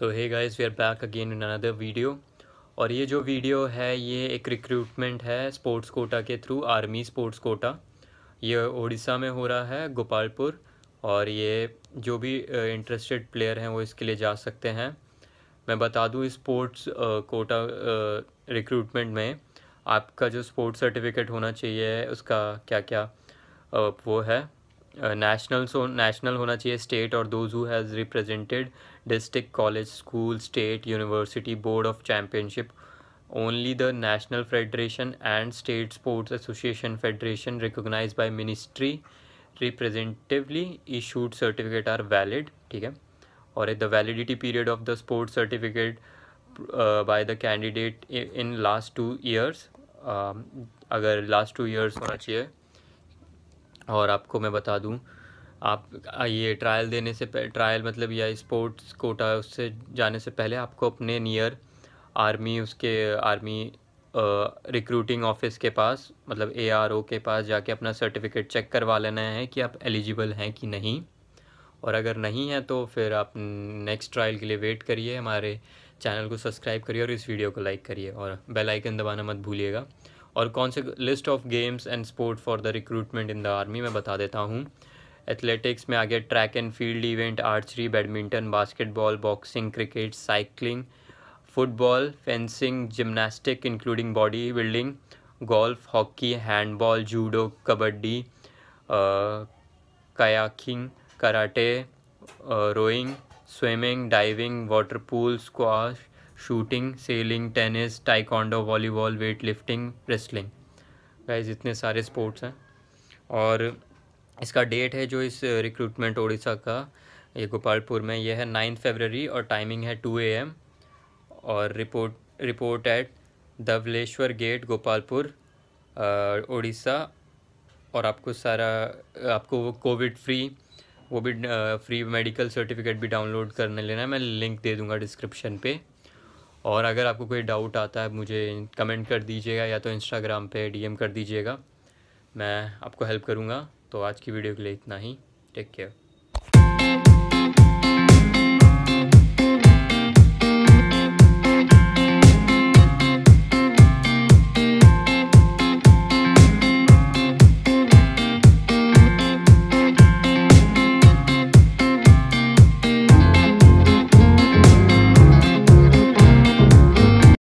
so hey guys we are back again in another video और ये जो video है ये एक रिक्रूटमेंट है स्पोर्ट्स कोटा के थ्रू आर्मी स्पोर्ट्स कोटा ये उड़ीसा में हो रहा है गोपालपुर और ये जो भी इंटरेस्टेड प्लेयर हैं वो इसके लिए जा सकते हैं मैं बता दूँ स्पोर्ट्स कोटा रिक्रूटमेंट में आपका जो स्पोर्ट्स सर्टिफिकेट होना चाहिए उसका क्या क्या वो है नेशनल सो नेशनल होना चाहिए स्टेट और those who has represented district college school state university board of championship only the national federation and state sports association federation recognise by ministry representatively issued certificate are valid ठीक है और the validity period of the sports certificate by the candidate in last two years अगर last two years होना चाहिए और आपको मैं बता दूं आप ये ट्रायल देने से ट्रायल मतलब या स्पोर्ट्स कोटा उससे जाने से पहले आपको अपने नियर आर्मी उसके आर्मी रिक्रूटिंग ऑफिस के पास मतलब ए के पास जाके अपना सर्टिफिकेट चेक करवा लेना है कि आप एलिजिबल हैं कि नहीं और अगर नहीं है तो फिर आप नेक्स्ट ट्रायल के लिए वेट करिए हमारे चैनल को सब्सक्राइब करिए और इस वीडियो को लाइक करिए और बेल आइकन दबाना मत भूलिएगा और कौन से list of games and sport for the recruitment in the army मैं बता देता हूँ एथलेटिक्स में आगे track and field event archery badminton basketball boxing cricket cycling football fencing gymnastic including body building golf hockey handball judo kabaddi kayaking karate rowing swimming diving water pool squash shooting sailing tennis taekwondo volleyball weight lifting wrestling guys इतने सारे sports हैं और इसका date है जो इस recruitment uh, Odisha का ये गोपालपुर में यह है नाइन्थ फेबररी और टाइमिंग है टू ए एम और report report at Dableshwar gate Gopalpur Orissa uh, और आपको सारा आपको वो कोविड फ्री वो भी फ्री मेडिकल सर्टिफिकेट भी डाउनलोड करने लेना है मैं लिंक दे दूंगा डिस्क्रिप्शन पे और अगर आपको कोई डाउट आता है मुझे कमेंट कर दीजिएगा या तो इंस्टाग्राम पे डीएम कर दीजिएगा मैं आपको हेल्प करूँगा तो आज की वीडियो के लिए इतना ही टेक केयर